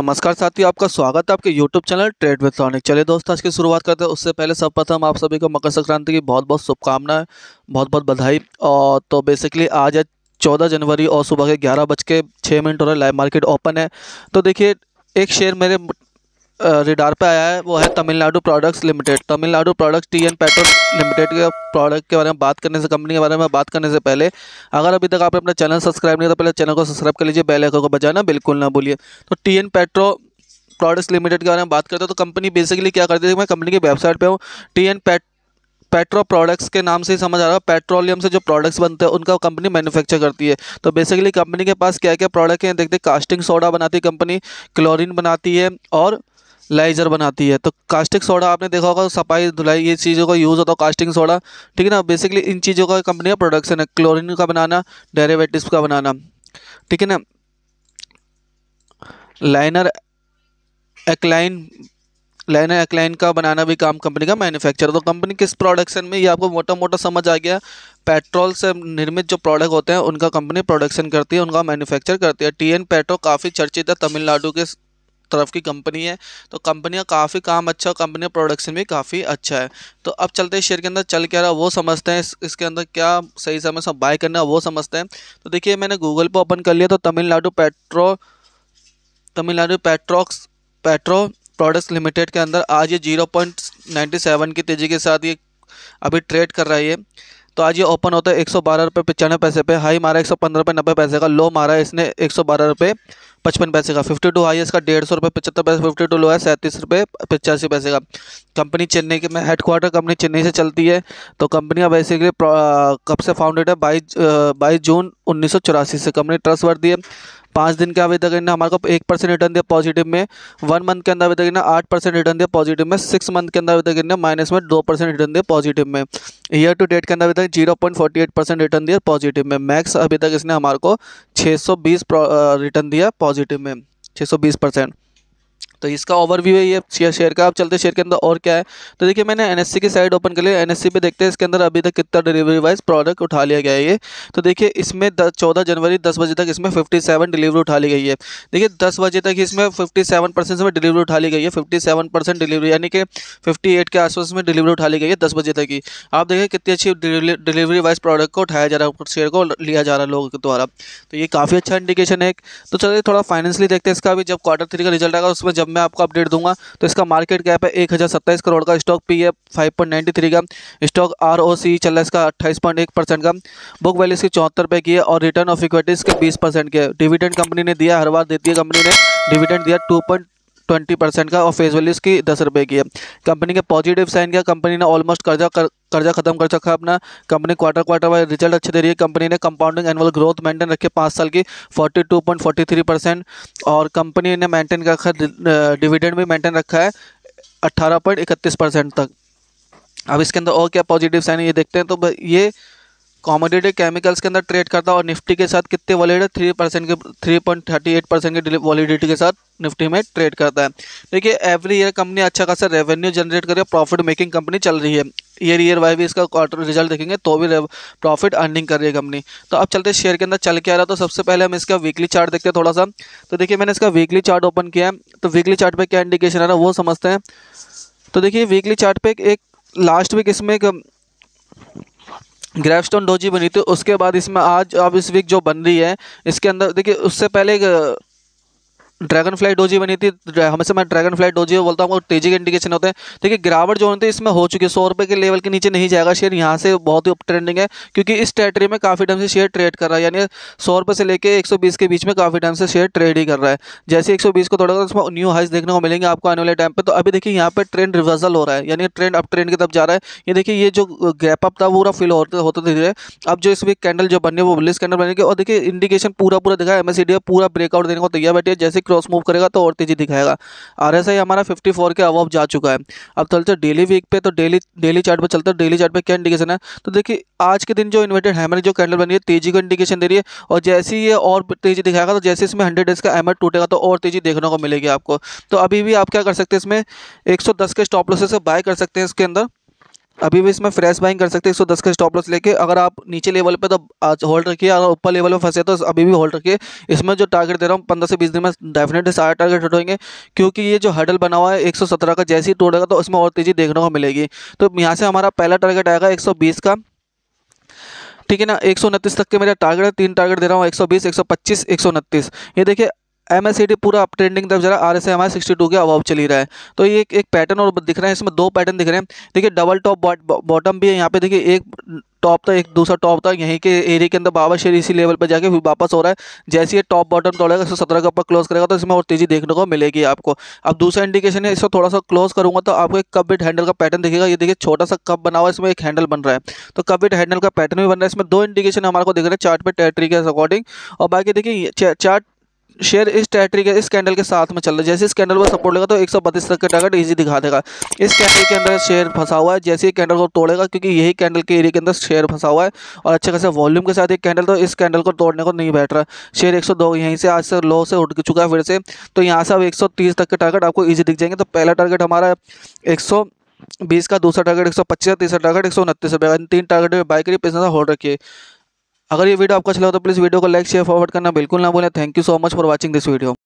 नमस्कार साथियों आपका स्वागत है आपके YouTube channel trade with Sonic चलिए दोस्तों आज की शुरुआत करते हैं उससे पहले सर्वप्रथम आप सभी को मकर संक्रांति की बहुत बहुत शुभकामनाएं बहुत बहुत बधाई और तो बेसिकली आज है चौदह जनवरी और सुबह के ग्यारह बज के छः मिनट हो रहे लाइव मार्केट ओपन है तो देखिए एक शेयर मेरे रिडार पे आया है वो है Tamil Nadu products limited Tamil Nadu products T N petrol limited के प्रोडक्ट के बारे में बात करने से कंपनी के बारे में बात करने से पहले अगर अभी तक आपने अपना चैनल सब्सक्राइब नहीं किया तो पहले चैनल को सब्सक्राइब कर लीजिए बेल आइकन को बजाना बिल्कुल ना भूलिए तो T N petro products limited के बारे में बात करते हैं तो कंपनी बेसिकली क्या करती है मैं कंपनी की वेबसाइट पर हूँ T N pet petro products के नाम से ही समझ आ रहा है पेट्रोलियम से जो प्रोडक्ट्स बनते हैं उनका कंपनी मैन्युफैक्चर करती है तो बेसिकली कंपनी के पास क्या क्या प्रोडक्ट हैं देखते कास्टिंग सोडा बनाती है कंपनी क्लोरीन बनाती है और लाइजर बनाती है तो कास्टिक सोडा आपने देखा होगा सफाई धुलाई ये चीज़ों का यूज़ होता है कास्टिंग सोडा ठीक है ना बेसिकली इन चीज़ों का कंपनी का प्रोडक्शन है क्लोरीन का बनाना डेरेवेटिव का बनाना ठीक है ना लाइनर एक्लाइन लाइनर एक्लाइन का बनाना भी काम कंपनी का मैन्युफैक्चर तो कंपनी किस प्रोडक्शन में ये आपको मोटा मोटा समझ आ गया पेट्रोल से निर्मित जो प्रोडक्ट होते हैं उनका कंपनी प्रोडक्शन करती है उनका मैन्युफैक्चर करती है टी एन पेट्रो काफ़ी चर्चित है तमिलनाडु के तरफ की कंपनी है तो कंपनी का काफ़ी काम अच्छा कंपनी का प्रोडक्शन भी काफ़ी अच्छा है तो अब चलते हैं शेयर के अंदर चल क्या रहा वो समझते हैं इस, इसके अंदर क्या सही समय से बाय करना वो समझते हैं तो देखिए मैंने गूगल पर ओपन कर लिया तो तमिलनाडु पेट्रो तमिलनाडु पेट्रोक्स पेट्रो प्रोडक्ट्स लिमिटेड के अंदर आज ये जीरो पॉइंट नाइन्टी सेवन की तेज़ी के साथ ये अभी ट्रेड कर रहा है तो आज ये ओपन होता है एक सौ बारह रुपये पचानवे पैसे पे हाई मारा एक सौ पंद्रह रुपये नब्बे पैसे का लो मारा इसने एक सौ बारह रुपये पचपन पैसे का फिफ्टी टू हाई इसका डेढ़ सौ रुपये पचहत्तर पैसे फिफ्टी टू लो है सैंतीस रुपये पचासी पैसे का कंपनी चेन्नई के में हेड क्वार्टर कंपनी चेन्नई से चलती है तो कंपनी का बेसिकली कब से फाउंडेड है बाईस बाईस जून उन्नीस से कंपनी ट्रस्ट वर्दी है पाँच दिन अभी तक इन्हें हमारे को एक परसेंट रिटर्न दिया पॉजिटिव में वन मंथ के अंदर तक ने आठ परसेंट रिटर्न दिया पॉजिटिव में सिक्स मंथ के अंदर तक इन्हें माइनस में दो परसेंट रिटर्न दिया पॉजिटिव में ईयर टू डेट के अंदर अभी तक zero point forty eight percent return दिया पॉजिटिव में मैक्स अभी तक इसने हमारे को छः सौ बीस रिटर्न दिया पॉजिटिव में छः सौ बीस परसेंट तो इसका ओवरव्यू है ये शेयर शेयर का आप चलते शेयर के अंदर और क्या है तो देखिए मैंने एन की साइड ओपन कर लिया एन पे देखते हैं इसके अंदर अभी तक कितना डिलीवरी वाइज प्रोडक्ट उठा लिया गया है ये तो देखिए इसमें चौदह जनवरी दस बजे तक इसमें फिफ्टी डिलीवरी उठा ली गई है देखिए दस बजे तक इसमें फिफ्टी सेवन परसेंट में डिलीवरी उठा ली गई है फिफ्टी सेवन परसेंट डिलीवरी यानी कि फिफ्टी एट के आसपास में डिलीवरी उठा ली गई है दस बजे तक की आप देखिए कितनी अच्छी डिलीवरी वाइज प्रोडक्ट को उठाया जा रहा है शेयर को लिया जा रहा है लोगों के द्वारा तो ये काफ़ी अच्छा इंडिकेशन है तो चलिए थोड़ा फाइनेंशियली देखते हैं इसका भी जब क्वार्टर थ्री का रिजल्ट आएगा उसमें जब सब मैं आपको अपडेट दूंगा तो इसका मार्केट कैप है एक हज़ार सत्ताईस करोड़ का स्टॉक पी है फाइव पॉइंट नाइन्टी थ्री का स्टॉक आर ओ सी चल रहा है इसका अट्ठाईस पॉइंट एक परसेंट का बुक वैल्यू इसकी चौहत्तर रुपये की है और रिटर्न ऑफ इक्विटीज़ इसके बीस परसेंट के डिविडेंड कंपनी ने दिया हर बार देती है कंपनी ने डिविडेंड दिया टू पॉइंट ट्वेंटी परसेंट का और फेस वैल्यू इसकी दस रुपये की है कंपनी के पॉजिटिव साइन क्या कंपनी ने ऑलमोस्ट कर्जा कर कर्जा खत्म कर चुका है अपना company quarter quarter wise result अच्छे दे रही है कंपनी ने कंपाउंडिंग एनुअल ग्रोथ मेंटेन रखी है पाँच साल की forty forty two point three percent और कंपनी ने मेंटेन कर रखा डिविडेंड भी मेंटेन रखा है इकतीस परसेंट तक अब इसके अंदर और क्या पॉजिटिव साइन ये देखते हैं तो ये कॉमोडिटी केमिकल्स के अंदर ट्रेड करता है और निफ्टी के साथ कितने वॉलिड है थ्री परसेंट के three point thirty eight percent के वॉलिडिटी के साथ निफ्टी में ट्रेड करता है देखिए एवरी ईयर कंपनी अच्छा खासा रेवेन्यू जनरेट कर रही है प्रॉफिट मेकिंग कंपनी चल रही है ईयर ईयर वाई भी इसका क्वार्टर रिजल्ट देखेंगे तो भी प्रॉफिट अर्निंग कर रही है कंपनी तो अब चलते शेयर के अंदर चल के आ रहा है तो सबसे पहले हम इसका वीकली चार्ट देखते हैं थोड़ा सा तो देखिए मैंने इसका वीकली चार्ट ओपन किया है तो वीकली चार्ट क्या इंडिकेशन आ रहा है वो समझते हैं तो देखिए वीकली चार्ट एक लास्ट वीक इसमें एक ग्रेवस्टोन डोजी बनी थी तो उसके बाद इसमें आज अब इस वीक जो बन रही है इसके अंदर देखिए उससे पहले एक ड्रैगन फ्लाई डोजी बनी थी हमेशा मैं ड्रैगन फ्लाई डोजी बोलता हूँ तेजी के इंडिकेशन होते हैं देखिए गिरावट जो होती है इसमें हो चुकी है सौ रुपये के लेवल के नीचे नहीं जाएगा शेयर यहाँ से बहुत ही अप ट्रेंडिंग है क्योंकि इस टेरेटरी में काफ़ी टाइम से शेयर ट्रेड कर रहा है यानी सौ रुपये से लेकर एक के बीच में काफ़ी टाइम से शेयर ट्रेड ही कर रहा है जैसे एक को थोड़ा उसमें न्यू हाइस देखने को मिलेंगे आपको आने वाले टाइम पर तो अभी देखिए यहाँ पर ट्रेंड रिवर्सल हो रहा है यानी ट्रेंड अप ट्रेंड की तरफ जा रहा है ये देखिए ये जो गैप अप था पूरा फिल होता होता धीरे अब जो इस वीक कैंडल जो बने वो बुलिस कैंडल बनेंगे और देखिए इंडिकेशन पूरा पूरा दिखा है एम पूरा ब्रेकआउट देने को तैयार बैठी है जैसे क्रॉस मूव करेगा तो और तेज़ी दिखाएगा आर एस आई हमारा फिफ्टी फोर के अवॉब जा चुका है अब चलते डेली वीक पे तो डेली डेली चार्ट पे चलते हैं डेली चार्ट पे क्या इंडिकेशन है तो देखिए आज के दिन जो इन्वर्टेड हैमर जो कैंडल बन रही है तेज़ी का इंडिकेशन दे रही है और जैसे ही ये और तेज़ी दिखाएगा तो जैसे इसमें हंड्रेड डेज का एमर टूटेगा तो और तेज़ी देखने को मिलेगी आपको तो अभी भी आप क्या कर सकते हैं इसमें एक के स्टॉप लोसेस से बाय कर सकते हैं इसके अंदर अभी भी इसमें फ्रेश बाइंग कर सकते हैं 110 का स्टॉप लॉस लेके अगर आप नीचे लेवल पे तो होल्ड रखिए अगर ऊपर लेवल पे फंसे तो अभी भी होल्ड रखिए इसमें जो टारगेट दे रहा हूँ पंद्रह से बीस दिन में डेफिनेटली सारे टारगेट हिट होंगे क्योंकि ये जो हडल बना हुआ है एक का जैसे ही टूटेगा तो उसमें और तेज़ी देखने को मिलेगी तो यहाँ से हमारा पहला टारगेट आएगा एक का ठीक है ना एक तक के मेरा टारगेट है तीन टारगेट दे रहा हूँ एक सौ बीस एक सौ पच्चीस एक सौ उनतीस ये देखिए एम एस पूरा अप ट्रेंडिंग तरफ जरा R S M I sixty two के अभाव चल ही रहा है तो ये एक, एक पैटर्न और दिख रहा है इसमें दो पैटर्न दिख रहे हैं देखिए डबल टॉप बॉटम भी है यहाँ पे देखिए एक टॉप था एक दूसरा टॉप था यहीं के एरिया के अंदर बाबा शेर इसी लेवल पर जाके वापस हो रहा है जैसे ये टॉप बॉटम तोड़ेगा इसको सत्रह का ऊपर क्लोज करेगा तो इसमें और तेज़ी देखने को मिलेगी आपको अब दूसरा इंडिकेशन है इसको थोड़ा सा क्लोज करूँगा तो आपको एक कप हैंडल का पैटर्न दिखेगा ये देखिए छोटा सा कप बना हुआ है इसमें एक हैंडल बन रहा है तो कप हैंडल का पैटर्न भी बन रहा है इसमें दो इंडिकेशन हमारे को दिख रहा है चार्ट पे टेरेटरी के अकॉर्डिंग और बाकी देखिए चार्ट शेयर इस टैटरी के इस कैंडल के साथ में चल रहा है जैसे इस कैंडल पर सपोर्ट लेगा तो एक सौ बत्तीस तक का टारगेट इजी दिखा देगा इस कैंडल के अंदर शेयर फंसा हुआ है जैसे ही कैंडल को तोड़ेगा क्योंकि यही कैंडल के एरिया के अंदर शेयर फंसा हुआ है और अच्छे खासे वॉल्यूम के साथ एक कैंडल तो इस कैंडल को तोड़ने को नहीं बैठ रहा शेयर एक यहीं से आज से लो से उठ चुका है फिर से तो यहाँ से अब एक तक के टारगेट आपको ईजी दिख जाएंगे तो पहला टारगेट हमारा एक बीस का दूसरा टारगेट एक सौ पच्चीस तीसरा टारगेट एक सौ उनतीस रुपये तीन टारगेट में बाइक करिए पैसा होल्ड रखिए अगर ये वीडियो आपको अच्छा लगा तो प्लीज़ वीडियो को लाइक शेयर फॉरवर्ड करना बिल्कुल ना बोले thank you so much for watching this video